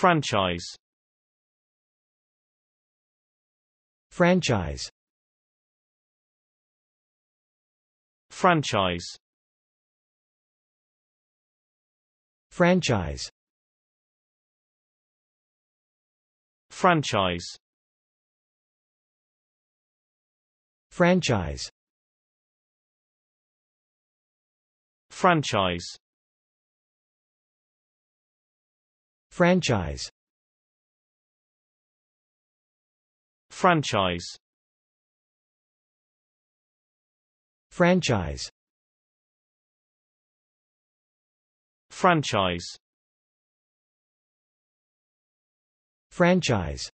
Franchise Franchise Franchise Franchise Franchise Franchise Franchise Franchise Franchise Franchise Franchise Franchise